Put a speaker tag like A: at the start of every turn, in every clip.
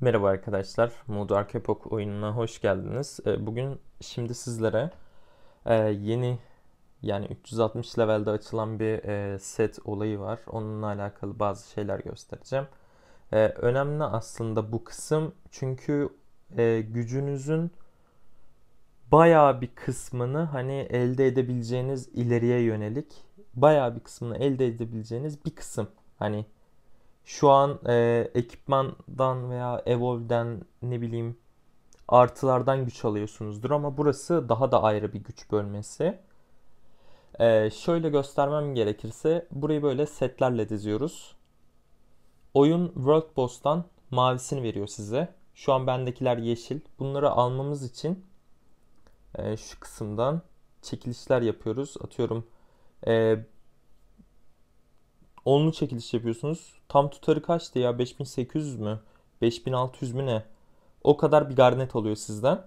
A: Merhaba arkadaşlar, Modar Epoch oyununa hoş geldiniz. Ee, bugün şimdi sizlere e, yeni yani 360 levelde açılan bir e, set olayı var. Onunla alakalı bazı şeyler göstereceğim. Ee, önemli aslında bu kısım çünkü e, gücünüzün bayağı bir kısmını hani elde edebileceğiniz ileriye yönelik bayağı bir kısmını elde edebileceğiniz bir kısım. Hani şu an e, ekipmandan veya Evol'den ne bileyim artılardan güç alıyorsunuzdur ama burası daha da ayrı bir güç bölmesi. E, şöyle göstermem gerekirse burayı böyle setlerle diziyoruz. Oyun World Boss'tan mavisini veriyor size. Şu an bendekiler yeşil. Bunları almamız için e, şu kısımdan çekilişler yapıyoruz. Atıyorum e, onlu çekiliş yapıyorsunuz. Tam tutarı kaçtı ya? 5800 mü? 5600 mü ne? O kadar bir garnet alıyor sizden.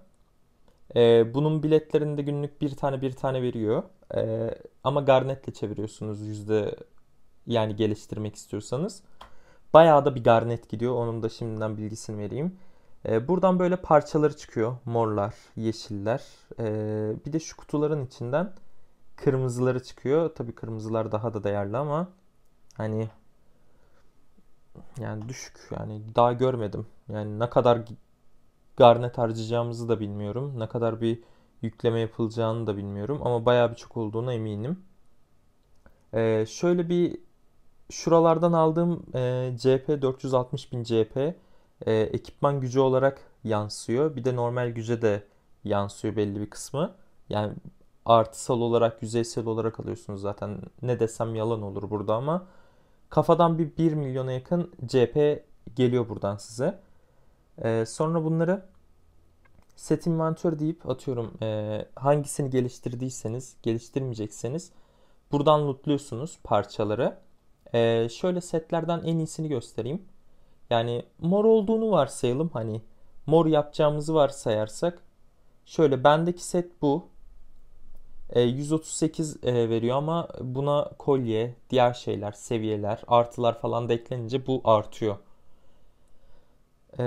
A: Ee, bunun biletlerinde günlük bir tane bir tane veriyor. Ee, ama garnetle çeviriyorsunuz yüzde yani geliştirmek istiyorsanız. Bayağı da bir garnet gidiyor. Onun da şimdiden bilgisini vereyim. Ee, buradan böyle parçaları çıkıyor. Morlar, yeşiller. Ee, bir de şu kutuların içinden kırmızıları çıkıyor. Tabii kırmızılar daha da değerli ama hani yani düşük yani daha görmedim. Yani ne kadar garnet harcayacağımızı da bilmiyorum. Ne kadar bir yükleme yapılacağını da bilmiyorum ama bayağı bir çok olduğuna eminim. Ee, şöyle bir şuralardan aldığım e, CP 460.000 CP e, ekipman gücü olarak yansıyor. Bir de normal güce de yansıyor belli bir kısmı. Yani artısal olarak yüzeysel olarak alıyorsunuz zaten. Ne desem yalan olur burada ama Kafadan bir 1 milyona yakın CP geliyor buradan size. Ee, sonra bunları set inventör deyip atıyorum e, hangisini geliştirdiyseniz, geliştirmeyecekseniz buradan lootluyorsunuz parçaları. E, şöyle setlerden en iyisini göstereyim. Yani mor olduğunu varsayalım hani mor yapacağımızı varsayarsak şöyle bendeki set bu. 138 e, e, veriyor ama buna kolye, diğer şeyler, seviyeler, artılar falan da eklenince bu artıyor. E,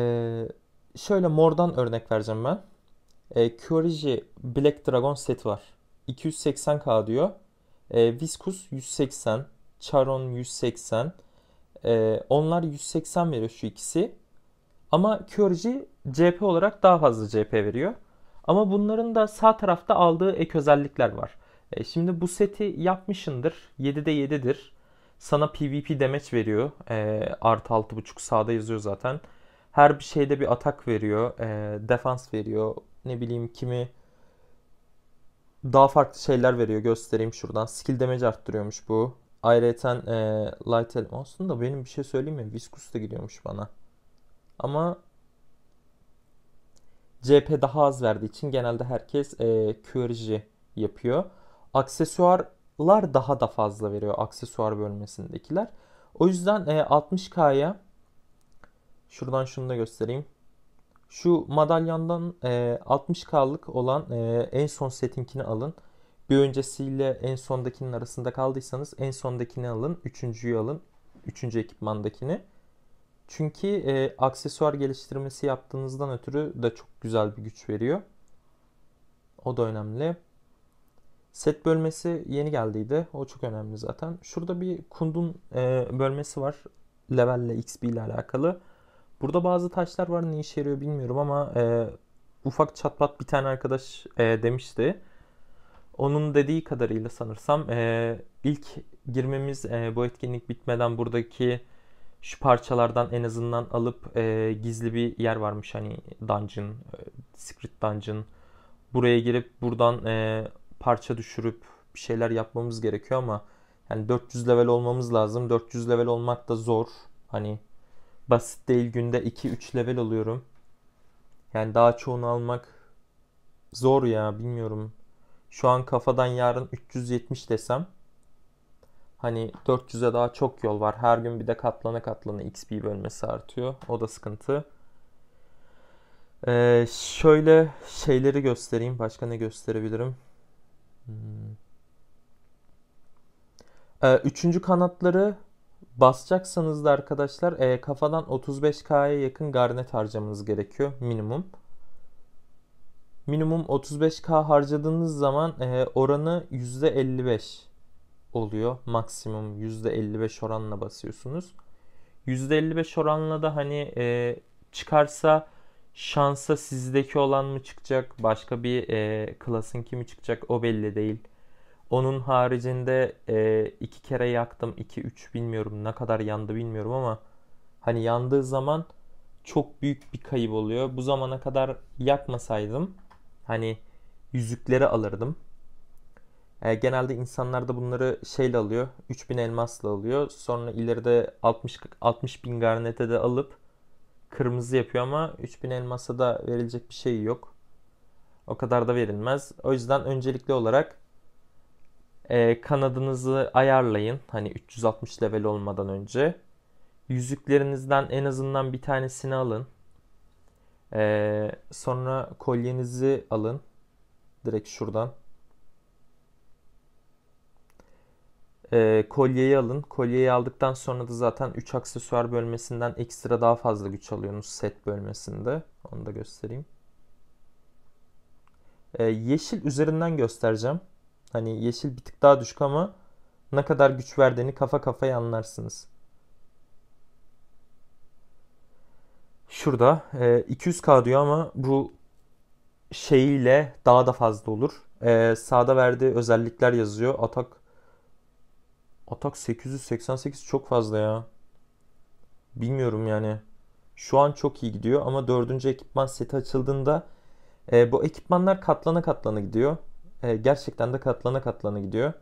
A: şöyle mordan örnek vereceğim ben. Kyoriji Black Dragon set var. 280k diyor. Viscus 180, Charon 180. Onlar 180 veriyor şu ikisi. Ama Kyoriji CP olarak daha fazla CP veriyor. Ama bunların da sağ tarafta aldığı ek özellikler var. E, şimdi bu seti yapmışındır. 7'de 7'dir. Sana PvP demeç veriyor. E, artı 6.5 sağda yazıyor zaten. Her bir şeyde bir atak veriyor. E, defans veriyor. Ne bileyim kimi daha farklı şeyler veriyor. Göstereyim şuradan. Skill damage arttırıyormuş bu. Ayrıca e, Light Aslında benim bir şey söyleyeyim mi? Viscous da gidiyormuş bana. Ama CHP daha az verdiği için genelde herkes e, QRJ yapıyor. Aksesuarlar daha da fazla veriyor aksesuar bölmesindekiler. O yüzden e, 60K'ya şuradan şunu da göstereyim. Şu madalyandan e, 60K'lık olan e, en son setinkini alın. Bir öncesiyle en sondakinin arasında kaldıysanız en sondakini alın. Üçüncüyü alın. Üçüncü ekipmandakini. Çünkü e, aksesuar geliştirmesi yaptığınızdan ötürü de çok güzel bir güç veriyor. O da önemli. Set bölmesi yeni geldiydi. O çok önemli zaten. Şurada bir kundun e, bölmesi var. Levelle XP ile alakalı. Burada bazı taşlar var. Ne işe yarıyor bilmiyorum ama e, ufak çatpat bir tane arkadaş e, demişti. Onun dediği kadarıyla sanırsam e, ilk girmemiz e, bu etkinlik bitmeden buradaki şu parçalardan en azından alıp e, gizli bir yer varmış hani dungeon, e, secret dungeon. Buraya girip buradan e, parça düşürüp bir şeyler yapmamız gerekiyor ama yani 400 level olmamız lazım. 400 level olmak da zor. Hani basit değil günde 2-3 level alıyorum. Yani daha çoğunu almak zor ya bilmiyorum. Şu an kafadan yarın 370 desem Hani 400'e daha çok yol var. Her gün bir de katlana katlana XP bölmesi artıyor. O da sıkıntı. Ee, şöyle şeyleri göstereyim. Başka ne gösterebilirim? Hmm. Ee, üçüncü kanatları basacaksanız da arkadaşlar e, kafadan 35K'ya yakın garnet harcamanız gerekiyor minimum. Minimum 35K harcadığınız zaman e, oranı %55 oluyor. Maksimum %55 oranla basıyorsunuz. %55 oranla da hani e, çıkarsa şansa sizdeki olan mı çıkacak, başka bir e, klasın kimi çıkacak o belli değil. Onun haricinde e, iki kere yaktım, 2-3 bilmiyorum ne kadar yandı bilmiyorum ama hani yandığı zaman çok büyük bir kayıp oluyor. Bu zamana kadar yakmasaydım hani yüzükleri alırdım. E, genelde insanlar da bunları şeyle alıyor. 3000 elmasla alıyor. Sonra ileride 60 60 bin garnete de alıp kırmızı yapıyor ama 3000 elmasa da verilecek bir şey yok. O kadar da verilmez. O yüzden öncelikli olarak e, kanadınızı ayarlayın. Hani 360 level olmadan önce. Yüzüklerinizden en azından bir tanesini alın. E, sonra kolyenizi alın. Direkt şuradan. E, kolyeyi alın. Kolyeyi aldıktan sonra da zaten 3 aksesuar bölmesinden ekstra daha fazla güç alıyorsunuz set bölmesinde. Onu da göstereyim. E, yeşil üzerinden göstereceğim. Hani yeşil bir tık daha düşük ama ne kadar güç verdiğini kafa kafaya anlarsınız. Şurada e, 200k diyor ama bu şeyiyle daha da fazla olur. E, sağda verdiği özellikler yazıyor. Atak Atak 888 çok fazla ya. Bilmiyorum yani. Şu an çok iyi gidiyor ama dördüncü ekipman seti açıldığında e, bu ekipmanlar katlana katlana gidiyor. E, gerçekten de katlana katlana gidiyor.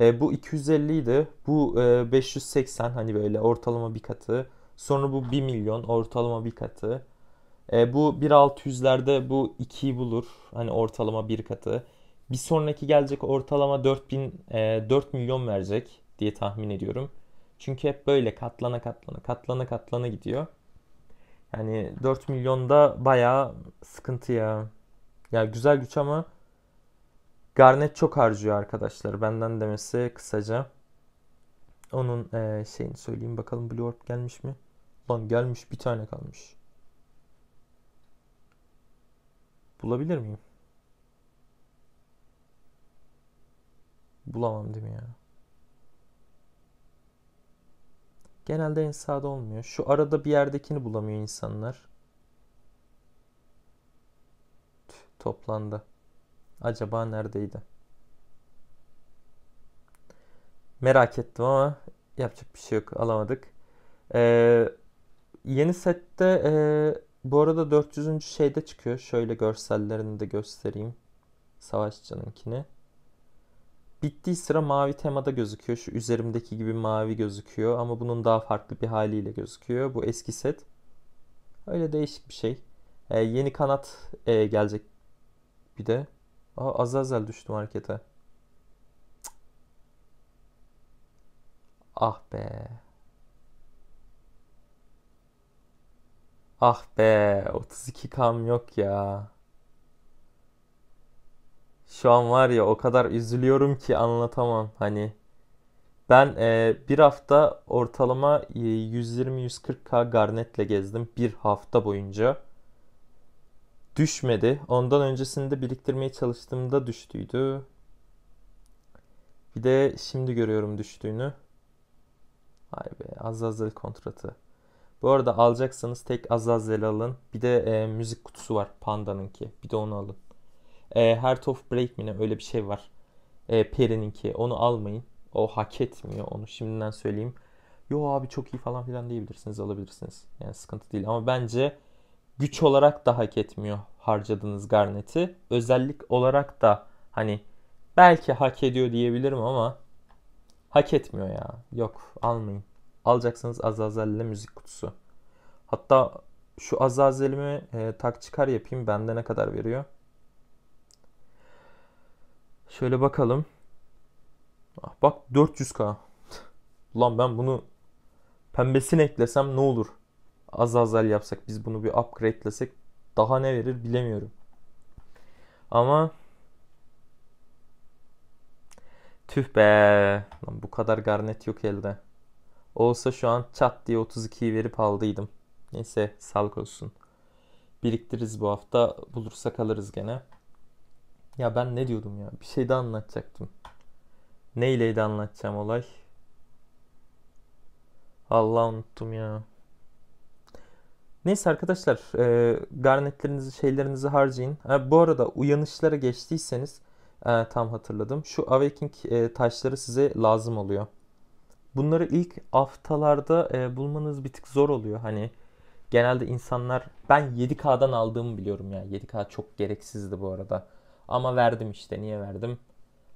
A: E, bu 250 idi. Bu e, 580 hani böyle ortalama bir katı. Sonra bu 1 milyon ortalama bir katı. E, bu 1.600'lerde bu 2'yi bulur. Hani ortalama bir katı. Bir sonraki gelecek ortalama 4000 e, 4 milyon verecek diye tahmin ediyorum. Çünkü hep böyle katlana katlana katlana katlana gidiyor. Yani 4 milyonda bayağı sıkıntı ya. Ya güzel güç ama Garnet çok harcıyor arkadaşlar. Benden demesi kısaca. Onun e, şeyini söyleyeyim bakalım Blue Orb gelmiş mi? Lan gelmiş bir tane kalmış. Bulabilir miyim? Bulamam değil mi ya? Genelde en sağda olmuyor. Şu arada bir yerdekini bulamıyor insanlar. Tüh, toplandı. Acaba neredeydi? Merak ettim ama yapacak bir şey yok. Alamadık. Ee, yeni sette e, bu arada 400. şeyde çıkıyor. Şöyle görsellerini de göstereyim. Savaşçı'nınkini bittiği sıra mavi temada gözüküyor. Şu üzerimdeki gibi mavi gözüküyor ama bunun daha farklı bir haliyle gözüküyor. Bu eski set. Öyle değişik bir şey. Ee, yeni kanat e, gelecek bir de. Aa, Azazel düştü markete. Ah be. Ah be 32 kam yok ya. Şu an var ya o kadar üzülüyorum ki anlatamam. Hani ben e, bir hafta ortalama 120-140k e, garnetle gezdim bir hafta boyunca. Düşmedi. Ondan öncesinde biriktirmeye çalıştığımda düştüydü. Bir de şimdi görüyorum düştüğünü. Vay be Azazel kontratı. Bu arada alacaksanız tek Azazel alın. Bir de e, müzik kutusu var Panda'nınki. Bir de onu alın. E, Heart of Break mi ne öyle bir şey var. E, Peri'ninki. Onu almayın. O hak etmiyor onu şimdiden söyleyeyim. Yo abi çok iyi falan filan diyebilirsiniz alabilirsiniz. Yani sıkıntı değil ama bence güç olarak da hak etmiyor harcadığınız Garnet'i. Özellik olarak da hani belki hak ediyor diyebilirim ama hak etmiyor ya. Yok almayın. Alacaksanız Azazel'le müzik kutusu. Hatta şu Azazel'imi e, tak çıkar yapayım bende ne kadar veriyor. Şöyle bakalım. Ah, bak 400k. Lan ben bunu pembesini eklesem ne olur? Az azel yapsak biz bunu bir upgrade'lesek daha ne verir bilemiyorum. Ama tüh be. Lan bu kadar garnet yok elde. Olsa şu an çat diye 32'yi verip aldıydım. Neyse sağlık olsun. Biriktiririz bu hafta. Bulursak alırız gene. Ya ben ne diyordum ya? Bir şey de anlatacaktım. Neyleydi anlatacağım olay? Allah unuttum ya. Neyse arkadaşlar e, garnetlerinizi şeylerinizi harcayın. Ha, bu arada uyanışlara geçtiyseniz e, tam hatırladım. Şu awaking e, taşları size lazım oluyor. Bunları ilk haftalarda e, bulmanız bir tık zor oluyor. Hani genelde insanlar ben 7K'dan aldığımı biliyorum ya. 7K çok gereksizdi bu arada. Ama verdim işte. Niye verdim?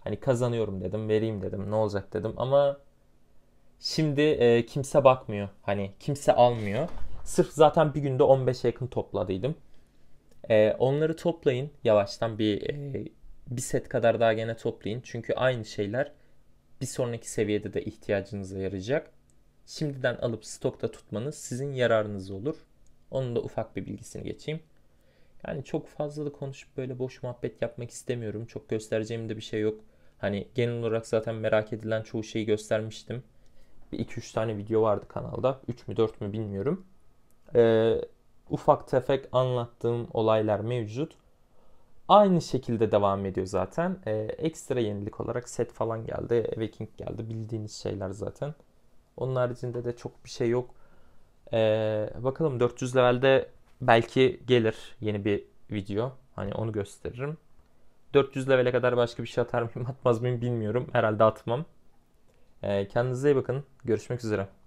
A: Hani kazanıyorum dedim. Vereyim dedim. Ne olacak dedim. Ama şimdi e, kimse bakmıyor. Hani kimse almıyor. Sırf zaten bir günde 15'e yakın topladıydım. E, onları toplayın. Yavaştan bir e, bir set kadar daha gene toplayın. Çünkü aynı şeyler bir sonraki seviyede de ihtiyacınıza yarayacak. Şimdiden alıp stokta tutmanız sizin yararınız olur. Onun da ufak bir bilgisini geçeyim. Yani çok fazla da konuşup böyle boş muhabbet yapmak istemiyorum. Çok göstereceğim de bir şey yok. Hani genel olarak zaten merak edilen çoğu şeyi göstermiştim. Bir 2-3 tane video vardı kanalda. 3 mü 4 mü bilmiyorum. Ee, ufak tefek anlattığım olaylar mevcut. Aynı şekilde devam ediyor zaten. Ee, ekstra yenilik olarak set falan geldi. Awakening geldi. Bildiğiniz şeyler zaten. Onun haricinde de çok bir şey yok. Ee, bakalım 400 levelde Belki gelir yeni bir video. Hani onu gösteririm. 400 level'e kadar başka bir şey atar mıyım atmaz mıyım bilmiyorum. Herhalde atmam. Ee, kendinize iyi bakın. Görüşmek üzere.